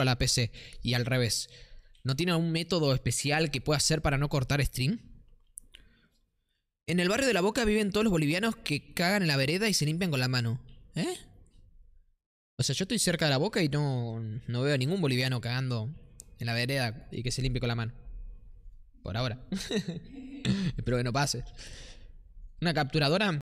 a la PC y al revés. ¿No tiene un método especial que pueda hacer para no cortar stream? En el barrio de La Boca viven todos los bolivianos que cagan en la vereda y se limpian con la mano. ¿Eh? O sea, yo estoy cerca de La Boca y no, no veo a ningún boliviano cagando en la vereda y que se limpie con la mano. Por ahora. Espero que no pase. Una capturadora